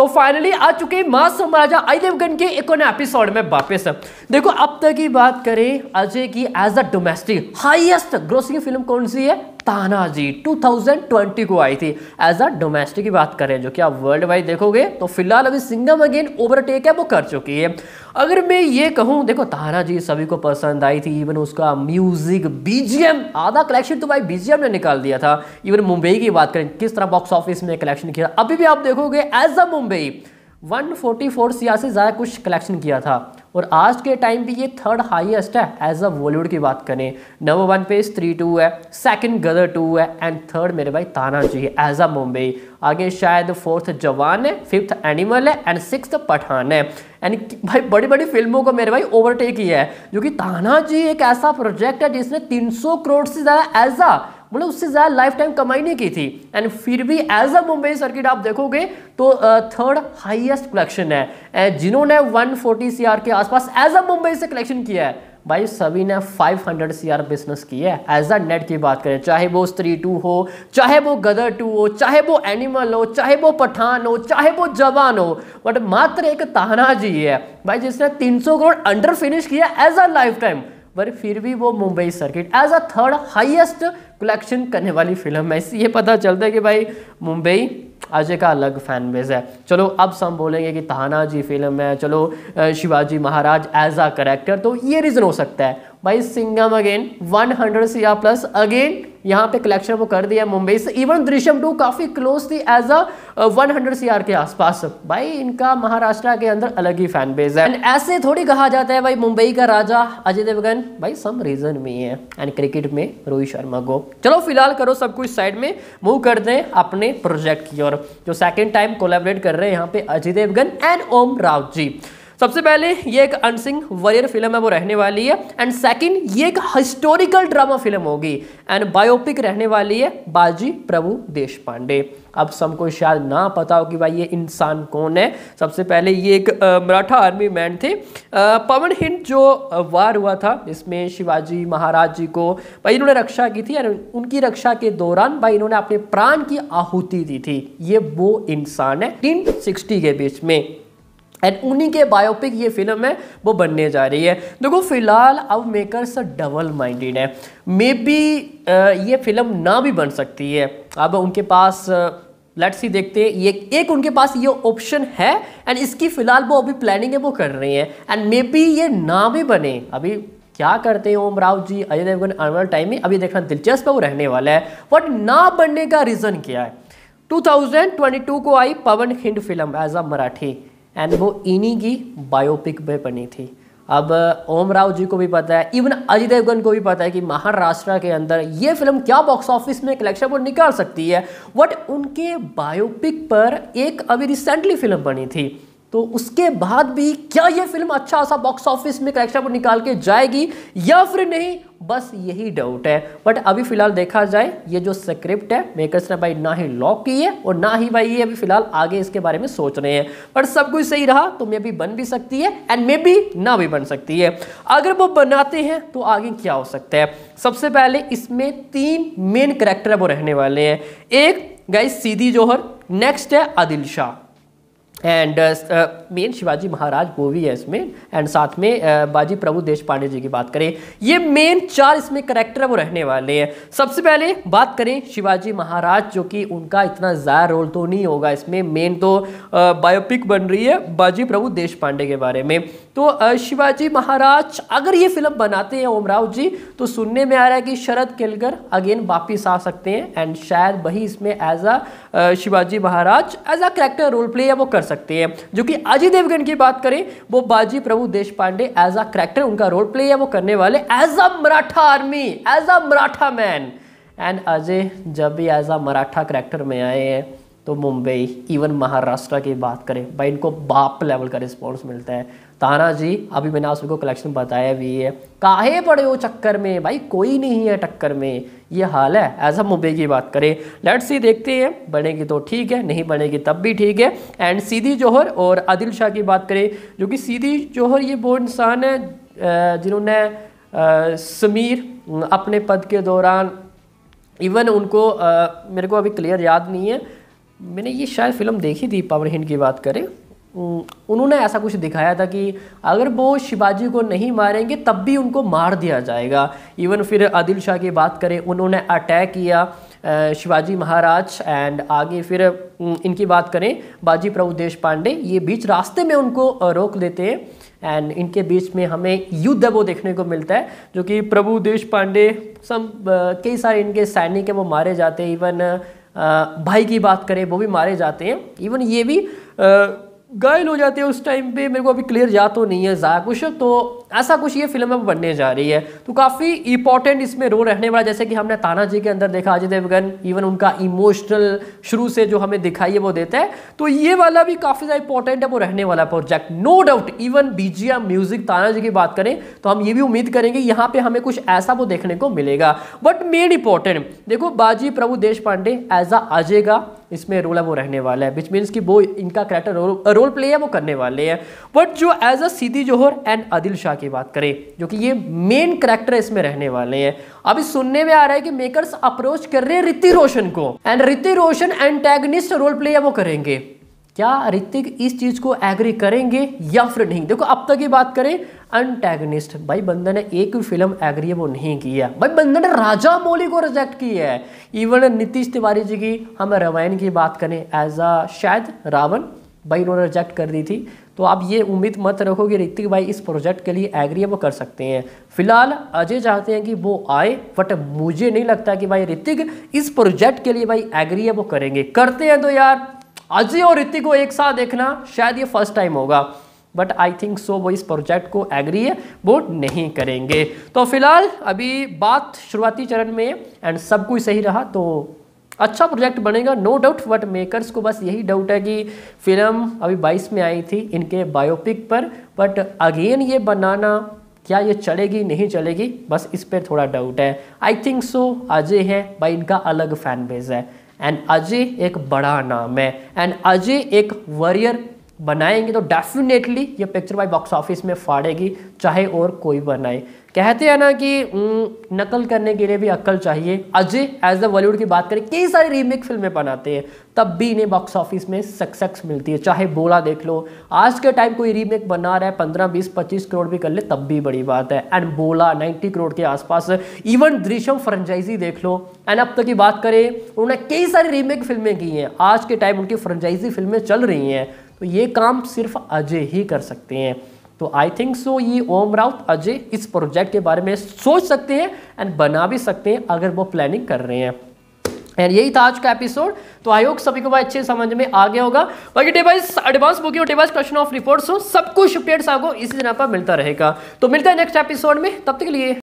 तो फाइनली आ चुके मास मां महाराजा अयदेवगन के एक एपिसोड में वापस देखो अब तक की बात करें अजय की as a domestic highest grossing film कौन सी है तानाजी 2020 को आई थी एज अ डोमेस्टिक की बात करें जो कि आप वर्ल्ड वाइड देखोगे तो फिलहाल अभी सिंगम अगेन ओवरटेक है वो कर चुकी है अगर मैं ये कहूँ देखो तानाजी सभी को पसंद आई थी इवन उसका म्यूजिक बीजीएम आधा कलेक्शन तो भाई बीजीएम ने निकाल दिया था इवन मुंबई की बात करें किस तरह बॉक्स ऑफिस में कलेक्शन किया अभी भी आप देखोगे एज अ मुंबई 144 फोर्टी से ज़्यादा कुछ कलेक्शन किया था और आज के टाइम पे ये थर्ड हाईएस्ट है एज अ बॉलीवुड की बात करें नंबर वन पे स्त्री टू है सेकंड गदर टू है एंड थर्ड मेरे भाई ताना जी है एज अ मुंबई आगे शायद फोर्थ जवान है फिफ्थ एनिमल है एंड सिक्स पठान है एंड भाई बड़ी बड़ी फिल्मों को मेरे भाई ओवरटेक किया है जो कि ताना जी एक ऐसा प्रोजेक्ट है जिसने 300 करोड़ से ज़्यादा एज अ मतलब उससे ज़्यादा लाइफ टाइम कमाई नहीं की थी एंड फिर भी एज अ मुंबई सर्किट आप देखोगे तो थर्ड हाईएस्ट कलेक्शन है जिन्होंने 140 फोर्टी सी के आसपास एज अ मुंबई से कलेक्शन किया है भाई सभी ने 500 हंड्रेड सी बिजनेस की है एज अ नेट की बात करें चाहे वो स्त्री टू हो चाहे वो गदर टू हो चाहे वो एनिमल हो चाहे वो पठान हो चाहे वो जवान हो बट मात्र एक ताना जी है भाई जिसने 300 करोड़ अंडर फिनिश किया एज अ लाइफ टाइम पर फिर भी वो Mumbai circuit as a third highest collection करने वाली फिल्म है इससे ये पता चलता है कि भाई मुंबई अजय का अलग फैन बेस है चलो अब सब बोलेंगे कि तहाना जी फिल्म है चलो Shivaji Maharaj as a character तो ये रीज़न हो सकता है भाई सिंगम अगेन 100 हंड्रेड या प्लस अगेन यहाँ पे कलेक्शन वो कर दिया मुंबई से इवन दृश्यम टू काफ़ी क्लोज थी एज अ 100 हंड्रेड सी के आसपास भाई इनका महाराष्ट्र के अंदर अलग ही फैन बेस है एंड ऐसे थोड़ी कहा जाता है भाई मुंबई का राजा अजय देवगन भाई सम रीजन में है एंड क्रिकेट में रोहित शर्मा को चलो फिलहाल करो सब कुछ साइड में मूव कर दे अपने प्रोजेक्ट की ओर जो सेकेंड टाइम कोलेबरेट कर रहे हैं यहाँ पे अजय देवगन एंड ओम राव जी सबसे पहले ये एक अनसिंग वरियर फिल्म है वो रहने वाली है एंड सेकंड ये एक हिस्टोरिकल ड्रामा फिल्म होगी एंड बायोपिक रहने वाली है बाजी प्रभु देश पांडे अब सबको शायद ना पता हो कि भाई ये इंसान कौन है सबसे पहले ये एक मराठा आर्मी मैन थे पवन हिंद जो वार हुआ था इसमें शिवाजी महाराज जी को भाई इन्होंने रक्षा की थी उनकी रक्षा के दौरान भाई इन्होंने अपने प्राण की आहुति दी थी ये वो इंसान है सिक्सटी के बीच में एंड उन्हीं के बायोपिक ये फिल्म है वो बनने जा रही है देखो फिलहाल अब मेकर्स डबल माइंडेड है मे बी ये फिल्म ना भी बन सकती है अब उनके पास लेट्स ही देखते हैं ये एक उनके पास ये ऑप्शन है एंड इसकी फ़िलहाल वो अभी प्लानिंग है वो कर रही है एंड मे बी ये ना भी बने अभी क्या करते हैं ओम राव जी अजय देवगन आने वाले टाइम में अभी देखना दिलचस्प है वो रहने वाला है बट ना बनने का रीज़न क्या है 2022 को आई Pawan Khind film as a Marathi and वो इन्हीं की बायोपिक पे बनी थी अब ओम राव जी को भी पता है इवन अजय देवगन को भी पता है कि महाराष्ट्र के अंदर ये फिल्म क्या बॉक्स ऑफिस में कलेक्शन पर निकाल सकती है बट उनके बायोपिक पर एक अभी रिसेंटली फिल्म बनी थी तो उसके बाद भी क्या ये फिल्म अच्छा सा बॉक्स ऑफिस में कलेक्शन पर निकाल के जाएगी या फिर नहीं बस यही डाउट है बट अभी फिलहाल देखा जाए ये जो स्क्रिप्ट है मेकर्स ने भाई ना ही लॉक की है और ना ही भाई ये अभी फिलहाल आगे इसके बारे में सोच रहे हैं पर सब कुछ सही रहा तो मे भी बन भी सकती है एंड मे भी ना भी बन सकती है अगर वो बनाते हैं तो आगे क्या हो सकता है सबसे पहले इसमें तीन मेन करेक्टर वो रहने वाले हैं एक गई सीधी जौहर नेक्स्ट है Adil Shah and main Shivaji Maharaj movie है इसमें एंड साथ में बाजी प्रभु देश पांडे जी की बात करें ये मेन चार इसमें करेक्टर वो रहने वाले हैं सबसे पहले बात करें शिवाजी महाराज जो कि उनका इतना ज़्यादा रोल तो नहीं होगा इसमें मेन तो बायोपिक बन रही है बाजी प्रभु देश पांडे के बारे में तो शिवाजी महाराज अगर ये फिल्म बनाते हैं ओमराव जी तो सुनने में आ रहा है कि शरद केलकर अगेन वापिस आ सकते हैं एंड शायद वही इसमें as a Shivaji Maharaj as a character role play या वो कर सकते हैं जो कि अजय देवगन की बात करें वो Baji Prabhu Deshpande as a character उनका रोल प्ले या वो करने वाले as a Maratha army as a Maratha man and Ajay जब भी एज अ मराठा करेक्टर में आए हैं तो मुंबई इवन महाराष्ट्र की बात करें भाई इनको बाप लेवल का रिस्पॉन्स मिलता है ताना जी अभी मैंने आप कलेक्शन बताया भी है काहे पड़े हो चक्कर में भाई कोई नहीं है टक्कर में ये हाल है ऐसा मुंबई की बात करें लेट्स सी देखते हैं बनेगी तो ठीक है नहीं बनेगी तब भी ठीक है एंड सीधी जौहर और आदिल शाह की बात करें जो कि सीधी जौहर ये वो इंसान है जिन्होंने समीर अपने पद के दौरान इवन उनको आ, मेरे को अभी क्लियर याद नहीं है मैंने ये शायद फिल्म देखी थी पावर हिंड की बात करें उन्होंने ऐसा कुछ दिखाया था कि अगर वो शिवाजी को नहीं मारेंगे तब भी उनको मार दिया जाएगा इवन फिर आदिल शाह की बात करें उन्होंने अटैक किया शिवाजी महाराज एंड आगे फिर इनकी बात करें बाजी प्रभु देश पांडे ये बीच रास्ते में उनको रोक लेते हैं एंड इनके बीच में हमें युद्ध वो देखने को मिलता है जो कि प्रभु देश पांडे सब कई सारे इनके सैनिक हैं वो मारे जाते हैं इवन भाई की बात करें वो भी मारे जाते हैं इवन ये भी गायल हो जाते हैं उस टाइम पे मेरे को अभी क्लियर याद तो नहीं है ज़ा कुछ तो ऐसा कुछ ये फिल्म अब बनने जा रही है तो काफ़ी इंपॉर्टेंट इसमें रोल रहने वाला जैसे कि हमने ताना जी के अंदर देखा अजय देवगन इवन उनका इमोशनल शुरू से जो हमें दिखाई है वो देता है तो ये वाला भी काफ़ी ज़्यादा इंपॉर्टेंट है वो रहने वाला प्रोजेक्ट नो डाउट इवन बी म्यूज़िक ताना जी की बात करें तो हम ये भी उम्मीद करेंगे यहाँ पर हमें कुछ ऐसा वो देखने को मिलेगा बट मेन इंपॉर्टेंट देखो बाजी प्रभु देश पांडे एज अ अजय का इसमें रोल है वो रहने वाला है विच मीन्स कि वो इनका करेक्टर रोल रोल प्ले है वो करने वाले हैं बट जो as a Siddi Johar and Adil Shah की बात करें जो कि ये मेन करेक्टर इसमें रहने वाले हैं अभी सुनने में आ रहा है कि मेकर्स अप्रोच कर रहे हैं ऋतिक रोशन को and Hrithik Roshan antagonist role play है वो करेंगे क्या ऋतिक इस चीज को एग्री करेंगे या फिर नहीं देखो अब तक की बात करें अनटैगनिस्ट भाई बंदा ने एक भी फिल्म एग्री वो नहीं की है भाई बंदा ने राजा मौली को रिजेक्ट किया है इवन नीतीश तिवारी जी की हम रामायण की बात करें एज अ शायद रावण भाई उन्होंने रिजेक्ट कर दी थी तो आप ये उम्मीद मत रखो कि ऋतिक भाई इस प्रोजेक्ट के लिए एग्री है वो कर सकते हैं फिलहाल अजय चाहते हैं कि वो आए बट मुझे नहीं लगता कि भाई ऋतिक इस प्रोजेक्ट के लिए भाई एग्री है वो करेंगे करते हैं तो यार अजय और ऋतिक को एक साथ देखना शायद ये फर्स्ट टाइम होगा बट आई थिंक सो वो इस प्रोजेक्ट को एग्री है वो नहीं करेंगे तो फिलहाल अभी बात शुरुआती चरण में एंड सब कुछ सही रहा तो अच्छा प्रोजेक्ट बनेगा नो डाउट बट मेकर्स को बस यही डाउट है कि फिल्म अभी 22 में आई थी इनके बायोपिक पर बट अगेन ये बनाना क्या ये चलेगी नहीं चलेगी बस इस पर थोड़ा डाउट है आई थिंक सो अजय है भाई इनका अलग फैन बेस है एंड अजय एक बड़ा नाम है एंड अजय एक वॉरियर बनाएंगे तो डेफिनेटली ये पिक्चर भाई बॉक्स ऑफिस में फाड़ेगी चाहे और कोई बनाए कहते हैं ना कि नकल करने के लिए भी अक्ल चाहिए अजय एज द बॉलीवुड की बात करें कई सारी रीमेक फिल्में बनाते हैं तब भी इन्हें बॉक्स ऑफिस में सक्सेस मिलती है चाहे बोला देख लो आज के टाइम कोई रीमेक बना रहा है पंद्रह बीस पच्चीस करोड़ भी कर ले तब भी बड़ी बात है एंड बोला नाइन्टी करोड़ के आसपास इवन दृश्यम फ्रेंचाइजी देख लो एंड अब तक की बात करें उन्होंने कई सारी रीमेक फिल्में की हैं आज के टाइम उनकी फ्रेंचाइजी फिल्में चल रही हैं तो ये काम सिर्फ अजय ही कर सकते हैं तो आई थिंक सो ये ओम राउत अजय इस प्रोजेक्ट के बारे में सोच सकते हैं एंड बना भी सकते हैं अगर वो प्लानिंग कर रहे हैं एंड यही था आज का एपिसोड तो आई होप सभी को भाई अच्छे समझ में आ गया होगा बाकी device advance booking device question of reports हो सब कुछ अपडेट्स आपको इसी तरह पर मिलता रहेगा तो मिलता है नेक्स्ट एपिसोड में तब तक के लिए